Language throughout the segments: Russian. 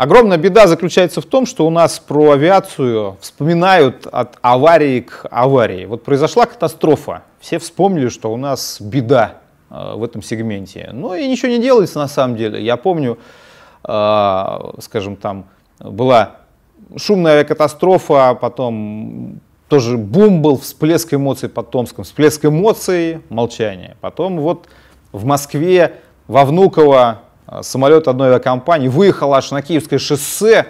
Огромная беда заключается в том, что у нас про авиацию вспоминают от аварии к аварии. Вот произошла катастрофа, все вспомнили, что у нас беда э, в этом сегменте. Ну и ничего не делается на самом деле. Я помню, э, скажем там, была шумная авиакатастрофа, а потом тоже бум был, всплеск эмоций по Томскому, всплеск эмоций, молчание. Потом вот в Москве, во Внуково а, самолет одной авиакомпании выехал аж на Киевское шоссе,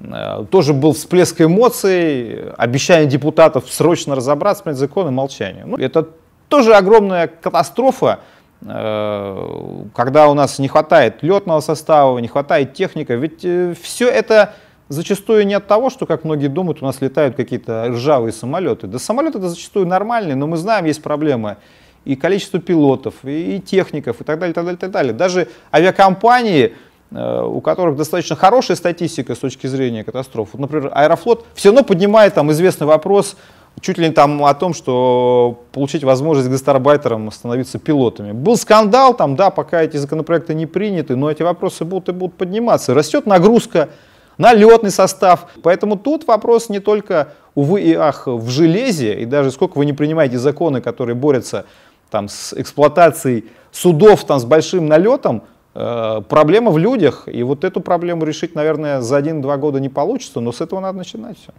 э, тоже был всплеск эмоций, обещание депутатов срочно разобраться, принять закон и молчание. Ну, это тоже огромная катастрофа, э, когда у нас не хватает летного состава, не хватает техники. Ведь э, все это зачастую не от того, что, как многие думают, у нас летают какие-то ржавые самолеты. Да самолеты это зачастую нормальные, но мы знаем, есть проблемы и количество пилотов, и, техников, и так далее, так далее, так далее. Даже авиакомпании, э, у которых достаточно хорошая статистика с точки зрения катастроф. Вот, например, Аэрофлот все равно поднимает там известный вопрос чуть ли не там о том, что получить возможность гастарбайтерам становиться пилотами. Был скандал, там, да, пока эти законопроекты не приняты, но эти вопросы будут и будут подниматься. Растет нагрузка на летный состав. Поэтому тут вопрос не только, увы и ах, в железе, и даже сколько вы не принимаете законы, которые борются там, с эксплуатацией судов там, с большим налетом, э, проблема в людях. И вот эту проблему решить, наверное, за один-два года не получится, но с этого надо начинать все.